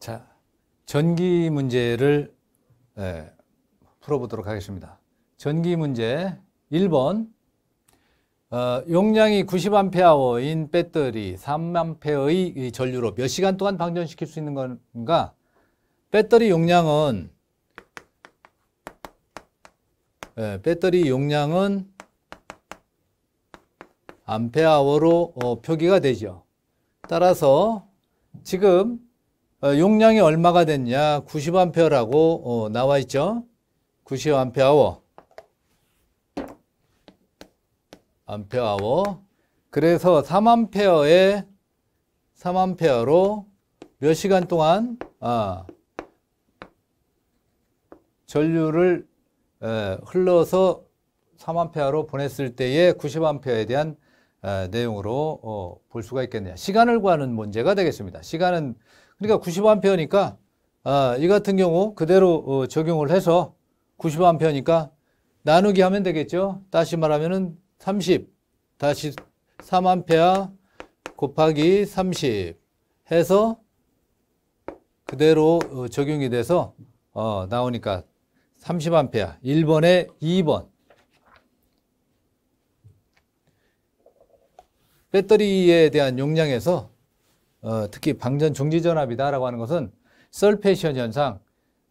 자, 전기 문제를 예, 풀어보도록 하겠습니다. 전기 문제 1번 어, 용량이 90Ah인 배터리 3A의 전류로 몇 시간 동안 방전시킬 수 있는 건가? 배터리 용량은 예, 배터리 용량은 암페아워로 어, 표기가 되죠. 따라서 지금 어, 용량이 얼마가 됐냐? 90A라고 어, 나와 있죠. 90A. 암페어 그래서 3암페어에 3암페어로 몇 시간 동안 아, 전류를 에, 흘러서 3암페어로 보냈을 때의 90암페어에 대한 에, 내용으로 어, 볼 수가 있겠네요. 시간을 구하는 문제가 되겠습니다. 시간은 그러니까 90A니까 아, 이 같은 경우 그대로 어, 적용을 해서 90A니까 나누기 하면 되겠죠. 다시 말하면은 30 다시 3A 곱하기 30 해서 그대로 어, 적용이 돼서 어, 나오니까 30A 1번에 2번 배터리에 대한 용량에서 어, 특히 방전 중지 전압이다라고 하는 것은 설페션 현상,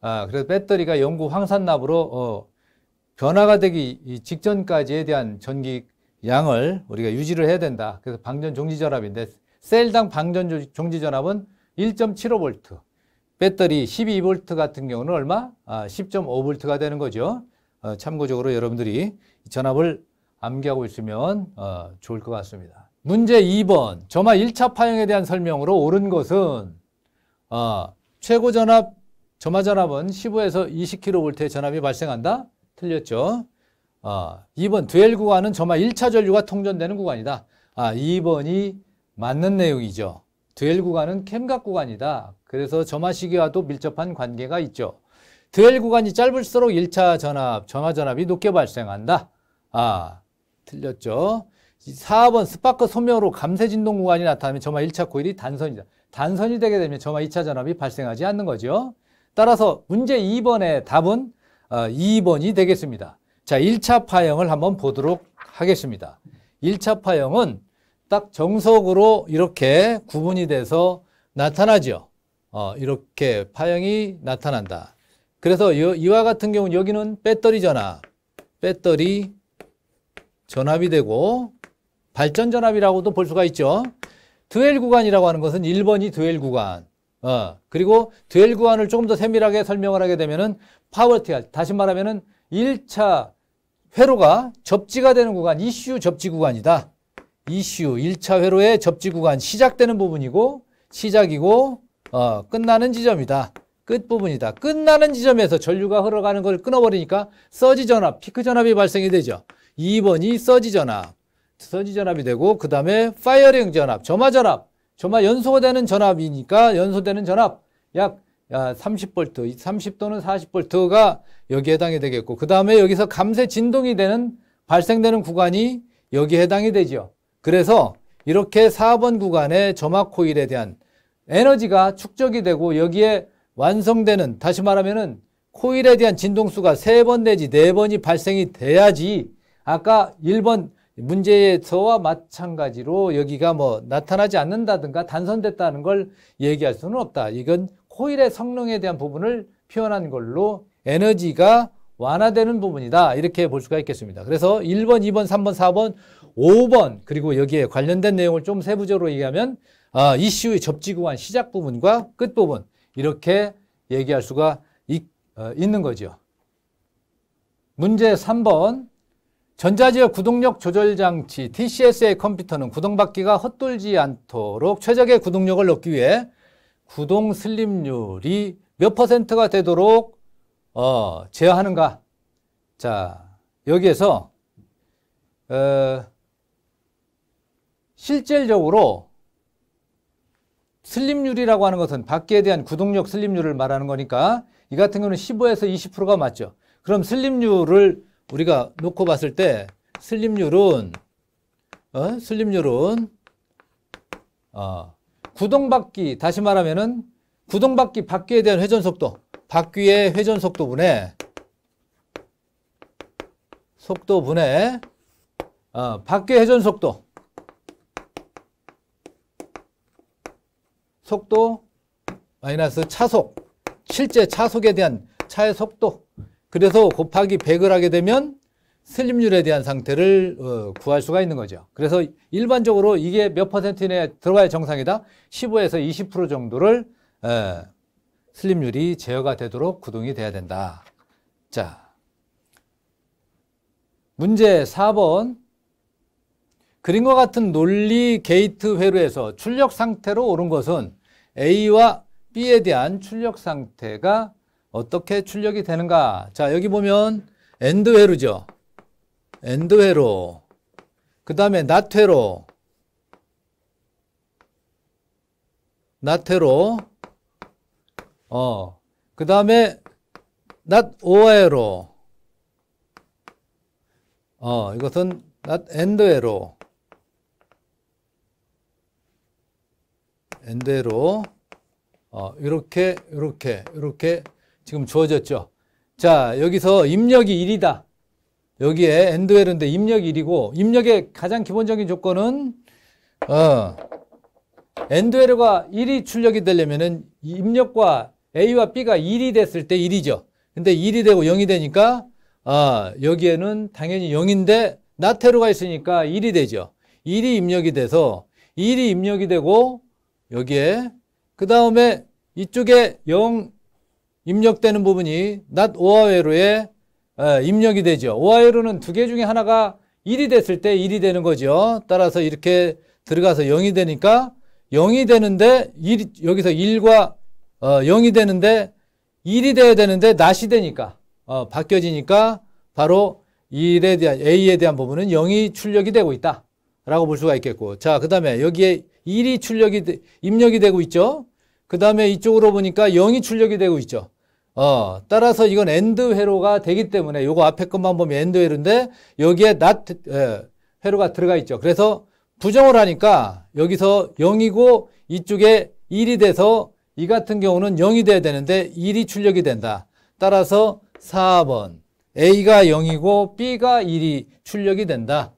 아, 그래서 배터리가 영구 황산납으로 어, 변화가 되기 직전까지에 대한 전기 양을 우리가 유지를 해야 된다. 그래서 방전 종지 전압인데 셀당 방전 종지 전압은 1.75V. 배터리 12V 같은 경우는 얼마? 아, 10.5V가 되는 거죠. 어, 참고적으로 여러분들이 전압을 암기하고 있으면 어, 좋을 것 같습니다. 문제 2번 점화 1차 파형에 대한 설명으로 옳은 것은 어, 최고 전압 점화 전압은 15에서 20kV의 전압이 발생한다. 틀렸죠. 어, 2번 듀엘 구간은 점화 1차 전류가 통전되는 구간이다. 아, 2번이 맞는 내용이죠. 듀엘 구간은 캠각 구간이다. 그래서 점화 시기와도 밀접한 관계가 있죠. 듀엘 구간이 짧을수록 1차 전압, 점화 전압이 높게 발생한다. 아, 틀렸죠. 4번 스파크 소명으로 감쇄 진동 구간이 나타나면 점화 1차 코일이 단선이다. 단선이 되게 되면 점화 2차 전압이 발생하지 않는 거죠. 따라서 문제 2번의 답은 2번이 어, 되겠습니다. 자, 1차 파형을 한번 보도록 하겠습니다. 1차 파형은 딱 정석으로 이렇게 구분이 돼서 나타나죠. 어, 이렇게 파형이 나타난다. 그래서 이와 같은 경우는 여기는 배터리 전압, 배터리 전압이 되고 발전전압이라고도 볼 수가 있죠. 듀엘 구간이라고 하는 것은 1번이 듀엘 구간. 어, 그리고 듀엘 구간을 조금 더 세밀하게 설명을 하게 되면은 파워티알, 다시 말하면은 1차 회로가 접지가 되는 구간, 이슈 접지 구간이다. 이슈 1차 회로의 접지 구간 시작되는 부분이고 시작이고 어, 끝나는 지점이다. 끝부분이다. 끝나는 지점에서 전류가 흘러가는 걸 끊어버리니까 서지 전압, 피크 전압이 발생이 되죠. 2번이 서지 전압. 서지 전압이 되고 그 다음에 파이어링 전압, 점화 전압, 점화 연소되는 전압이니까 연소되는 전압 약 30V, 30또는 40V가 여기에 해당이 되겠고 그 다음에 여기서 감쇄 진동이 되는 발생되는 구간이 여기에 해당이 되죠. 그래서 이렇게 4번 구간의 점화 코일에 대한 에너지가 축적이 되고 여기에 완성되는 다시 말하면은 코일에 대한 진동수가 3번 내지 4번이 발생이 돼야지 아까 1번 문제의저와 마찬가지로 여기가 뭐 나타나지 않는다든가 단선됐다는 걸 얘기할 수는 없다. 이건 코일의 성능에 대한 부분을 표현한 걸로 에너지가 완화되는 부분이다. 이렇게 볼 수가 있겠습니다. 그래서 1번, 2번, 3번, 4번, 5번 그리고 여기에 관련된 내용을 좀 세부적으로 얘기하면 아, 이슈의 접지 구간 시작 부분과 끝 부분 이렇게 얘기할 수가 있, 어, 있는 거죠. 문제 3번 전자지역 구동력 조절 장치 TCS의 컴퓨터는 구동받기가 헛돌지 않도록 최적의 구동력을 넣기 위해 구동 슬립률이 몇 퍼센트가 되도록 어, 제어하는가? 자, 여기에서 어, 실질적으로 슬립률이라고 하는 것은 받기에 대한 구동력 슬립률을 말하는 거니까 이 같은 경우는 15에서 20%가 맞죠. 그럼 슬립률을 우리가 놓고 봤을 때 슬립률은 어? 슬립률은 어, 구동바퀴 다시 말하면은 구동바퀴 바퀴에 대한 회전 속도 바퀴의 회전 속도 분의 속도 분의 어, 바퀴 회전 속도 속도 마이너스 차속 실제 차속에 대한 차의 속도 그래서 곱하기 100을 하게 되면 슬림률에 대한 상태를 어, 구할 수가 있는 거죠. 그래서 일반적으로 이게 몇 퍼센트 이내에 들어가야 정상이다? 15에서 20% 정도를 에, 어, 슬림률이 제어가 되도록 구동이 돼야 된다. 자, 문제 4번 그림과 같은 논리 게이트 회로에서 출력 상태로 오른 것은 A와 B에 대한 출력 상태가 어떻게 출력이 되는가? 자, 여기 보면 엔드 회로죠. 엔드 회로. 그 다음에 낫 회로. 낫 회로. 어. 그 다음에 낫오어로 어, 이것은 낫 엔드 회로. 엔드 회로. 어, 이렇게, 이렇게, 이렇게 지금 주어졌죠. 자, 여기서 입력이 1이다. 여기에 엔드웰인데 웨 입력이 1이고 입력의 가장 기본적인 조건은 어, 엔드웨웰가 1이 출력이 되려면은 입력과 A와 B가 1이 됐을 때 1이죠. 근데 1이 되고 0이 되니까 아, 여기에는 당연히 0인데 나태로가 있으니까 1이 되죠. 1이 입력이 돼서 1이 입력이 되고 여기에 그 다음에 이쪽에 0, 입력되는 부분이 not 오하웨로에 입력이 되죠. 오하웨로는 두 개 중에 하나가 1이 됐을 때 1이 되는 거죠. 따라서 이렇게 들어가서 0이 되니까 0이 되는데 1, 여기서 1과 어, 0이 되는데 1이 돼야 되는데 낫이 되니까 어, 바뀌어지니까 바로 1에 대한 A에 대한 부분은 0이 출력이 되고 있다 라고 볼 수가 있겠고 자그 다음에 여기에 1이 출력이 입력이 되고 있죠 그 다음에 이쪽으로 보니까 0이 출력이 되고 있죠. 어, 따라서 이건 엔드 회로가 되기 때문에 요거 앞에 것만 보면 엔드 회로인데 여기에 not 예, 회로가 들어가 있죠. 그래서 부정을 하니까 여기서 0이고 이쪽에 1이 돼서 이 같은 경우는 0이 돼야 되는데 1이 출력이 된다. 따라서 4번 A가 0이고 B가 1이 출력이 된다.